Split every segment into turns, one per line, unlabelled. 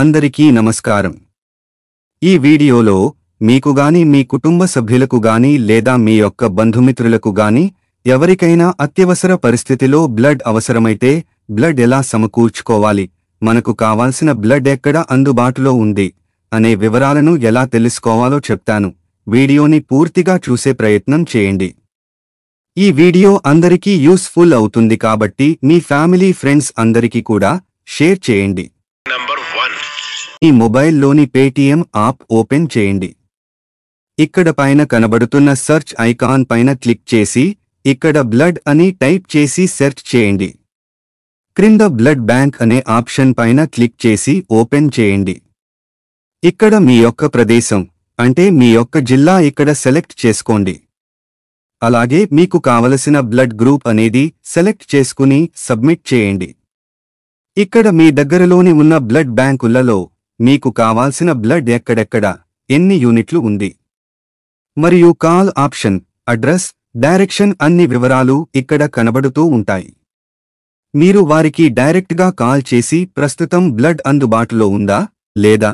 అందరికీ నమస్కారం ఈ వీడియోలో మీకు గాని మీ కుటుంబ సభ్యులకు గాని లేదా మీ యొక్క బంధుమిత్రులకు గాని ఎవరికైనా అత్యవసర పరిస్థితిలో బ్లడ్ అవసరమైతే బ్లడ్ ఎలా సమకూర్చుకోవాలి మనకు కావాల్సిన బ్లడ్ ఎక్కడ అందుబాటులో ఉంది అనే వివరాలను ఎలా తెలుసుకోవాలో చెప్తాను వీడియోని పూర్తిగా చూసే ప్రయత్నం చేయండి ఈ వీడియో అందరికీ యూస్ఫుల్ అవుతుంది కాబట్టి మీ ఫ్యామిలీ ఫ్రెండ్స్ అందరికీ కూడా షేర్ చేయండి మీ మొబైల్లోని పేటీఎం యాప్ ఓపెన్ చేయండి ఇక్కడ పైన కనబడుతున్న సెర్చ్ ఐకాన్ పైన క్లిక్ చేసి ఇక్కడ బ్లడ్ అని టైప్ చేసి సెర్చ్ చేయండి క్రింద బ్లడ్ బ్యాంక్ అనే ఆప్షన్ పైన క్లిక్ చేసి ఓపెన్ చేయండి ఇక్కడ మీ యొక్క ప్రదేశం అంటే మీ యొక్క జిల్లా ఇక్కడ సెలెక్ట్ చేసుకోండి అలాగే మీకు కావలసిన బ్లడ్ గ్రూప్ అనేది సెలెక్ట్ చేసుకుని సబ్మిట్ చేయండి ఇక్కడ మీ దగ్గరలోని ఉన్న బ్లడ్ బ్యాంకులలో మీకు కావాల్సిన బ్లడ్ ఎక్కడెక్కడ ఎన్ని యూనిట్లు ఉంది మరియు కాల్ ఆప్షన్ అడ్రస్ డైరెక్షన్ అన్ని వివరాలు ఇక్కడ కనబడుతూ ఉంటాయి మీరు వారికి డైరెక్ట్గా కాల్ చేసి ప్రస్తుతం బ్లడ్ అందుబాటులో ఉందా లేదా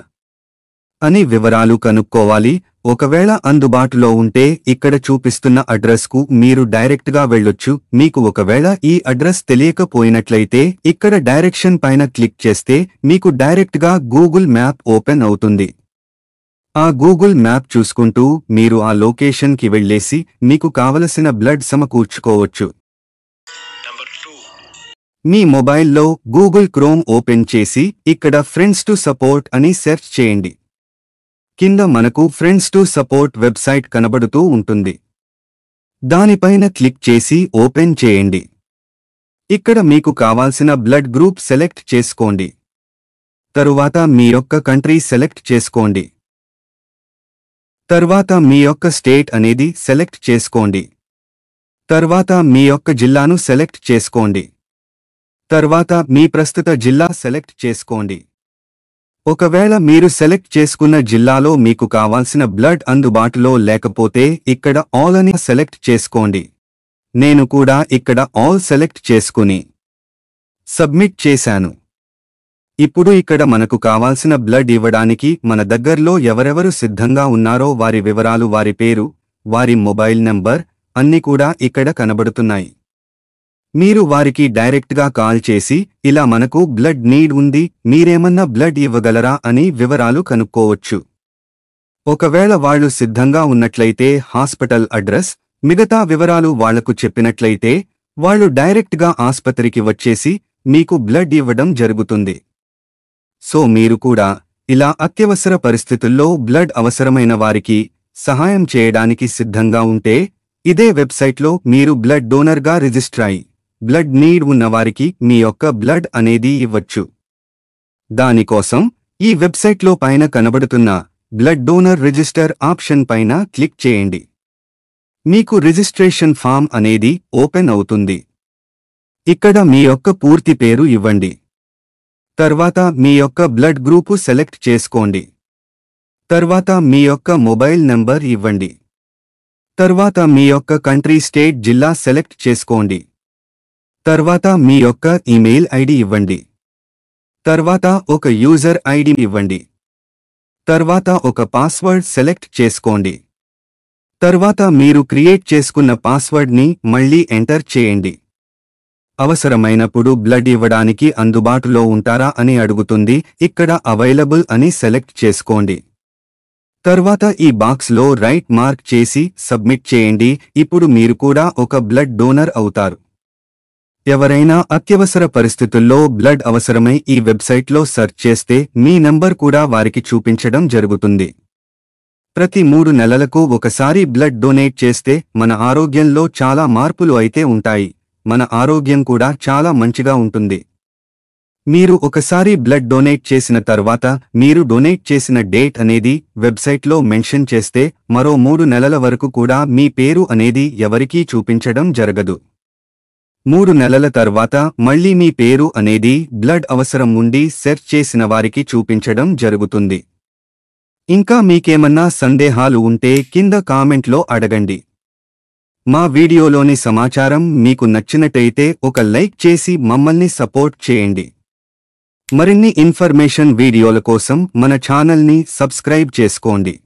అని వివరాలు కనుక్కోవాలి ఒకవేళ అందుబాటులో ఉంటే ఇక్కడ చూపిస్తున్న అడ్రస్కు మీరు డైరెక్ట్గా వెళ్ళొచ్చు మీకు ఒకవేళ ఈ అడ్రస్ తెలియకపోయినట్లయితే ఇక్కడ డైరెక్షన్ పైన క్లిక్ చేస్తే మీకు డైరెక్ట్గా గూగుల్ మ్యాప్ ఓపెన్ అవుతుంది ఆ గూగుల్ మ్యాప్ చూసుకుంటూ మీరు ఆ లొకేషన్కి వెళ్లేసి మీకు కావలసిన బ్లడ్ సమకూర్చుకోవచ్చు మీ మొబైల్లో గూగుల్ క్రోమ్ ఓపెన్ చేసి ఇక్కడ ఫ్రెండ్స్ టు సపోర్ట్ అని సెర్చ్ చేయండి కింద మనకు ఫ్రెండ్స్ టు సపోర్ట్ వెబ్సైట్ కనబడుతూ ఉంటుంది దానిపైన క్లిక్ చేసి ఓపెన్ చేయండి ఇక్కడ మీకు కావాల్సిన బ్లడ్ గ్రూప్ సెలెక్ట్ చేసుకోండి తరువాత మీ యొక్క కంట్రీ సెలెక్ట్ చేసుకోండి తర్వాత మీ యొక్క స్టేట్ అనేది సెలెక్ట్ చేసుకోండి తర్వాత మీ యొక్క జిల్లాను సెలెక్ట్ చేసుకోండి తర్వాత మీ ప్రస్తుత జిల్లా సెలెక్ట్ చేసుకోండి ఒకవేళ మీరు సెలెక్ట్ చేసుకున్న జిల్లాలో మీకు కావాల్సిన బ్లడ్ అందుబాటులో లేకపోతే ఇక్కడ ఆల్ అని సెలెక్ట్ చేసుకోండి నేను కూడా ఇక్కడ ఆల్ సెలెక్ట్ చేసుకుని సబ్మిట్ చేశాను ఇప్పుడు ఇక్కడ మనకు కావాల్సిన బ్లడ్ ఇవ్వడానికి మన దగ్గర్లో ఎవరెవరు సిద్ధంగా ఉన్నారో వారి వివరాలు వారి పేరు వారి మొబైల్ నంబర్ అన్నీ కూడా ఇక్కడ కనబడుతున్నాయి మీరు వారికి డైరెక్ట్గా కాల్ చేసి ఇలా మనకు బ్లడ్ నీడ్ ఉంది మీరేమన్నా బ్లడ్ ఇవ్వగలరా అని వివరాలు కనుక్కోవచ్చు ఒకవేళ వాళ్లు సిద్ధంగా ఉన్నట్లయితే హాస్పిటల్ అడ్రస్ మిగతా వివరాలు వాళ్లకు చెప్పినట్లయితే వాళ్లు డైరెక్ట్గా ఆస్పత్రికి వచ్చేసి మీకు బ్లడ్ ఇవ్వడం జరుగుతుంది సో మీరు కూడా ఇలా అత్యవసర పరిస్థితుల్లో బ్లడ్ అవసరమైన వారికి సహాయం చేయడానికి సిద్ధంగా ఉంటే ఇదే వెబ్సైట్లో మీరు బ్లడ్ డోనర్గా రిజిస్టర్ అయి బ్లడ్ నీడ్ ఉన్నవారికి మీ యొక్క బ్లడ్ అనేది ఇవ్వచ్చు దానికోసం ఈ వెబ్సైట్లో పైన కనబడుతున్న బ్లడ్ డోనర్ రిజిస్టర్ ఆప్షన్ పైన క్లిక్ చేయండి మీకు రిజిస్ట్రేషన్ ఫామ్ అనేది ఓపెన్ అవుతుంది ఇక్కడ మీ యొక్క పూర్తి పేరు ఇవ్వండి తర్వాత మీ యొక్క బ్లడ్ గ్రూపు సెలెక్ట్ చేసుకోండి తర్వాత మీ యొక్క మొబైల్ నంబర్ ఇవ్వండి తర్వాత మీ యొక్క కంట్రీ స్టేట్ జిల్లా సెలెక్ట్ చేసుకోండి తర్వాత మీ యొక్క ఇమెయిల్ ఐడి ఇవ్వండి తర్వాత ఒక యూజర్ ఐడి ఇవ్వండి తర్వాత ఒక పాస్వర్డ్ సెలెక్ట్ చేసుకోండి తర్వాత మీరు క్రియేట్ చేసుకున్న పాస్వర్డ్ని మళ్ళీ ఎంటర్ చేయండి అవసరమైనప్పుడు బ్లడ్ ఇవ్వడానికి అందుబాటులో ఉంటారా అని అడుగుతుంది ఇక్కడ అవైలబుల్ అని సెలెక్ట్ చేసుకోండి తర్వాత ఈ బాక్స్లో రైట్ మార్క్ చేసి సబ్మిట్ చేయండి ఇప్పుడు మీరు కూడా ఒక బ్లడ్ డోనర్ అవుతారు ఎవరైనా అత్యవసర పరిస్థితుల్లో బ్లడ్ అవసరమై ఈ వెబ్సైట్లో సెర్చ్ చేస్తే మీ నంబర్ కూడా వారికి చూపించడం జరుగుతుంది ప్రతి మూడు నెలలకు ఒకసారి బ్లడ్ డొనేట్ చేస్తే మన ఆరోగ్యంలో చాలా మార్పులు అయితే ఉంటాయి మన ఆరోగ్యం కూడా చాలా మంచిగా ఉంటుంది మీరు ఒకసారి బ్లడ్ డొనేట్ చేసిన తర్వాత మీరు డొనేట్ చేసిన డేట్ అనేది వెబ్సైట్లో మెన్షన్ చేస్తే మరో మూడు నెలల వరకు కూడా మీ పేరు అనేది ఎవరికీ చూపించడం జరగదు మూడు నెలల తర్వాత మళ్లీ మీ పేరు అనేది బ్లడ్ అవసరం ఉండి సెర్చ్ చేసిన వారికి చూపించడం జరుగుతుంది ఇంకా మీకేమన్నా సందేహాలు ఉంటే కింద కామెంట్లో అడగండి మా వీడియోలోని సమాచారం మీకు నచ్చినట్టయితే ఒక లైక్ చేసి మమ్మల్ని సపోర్ట్ చేయండి మరిన్ని ఇన్ఫర్మేషన్ వీడియోల కోసం మన ఛానల్ని సబ్స్క్రైబ్ చేసుకోండి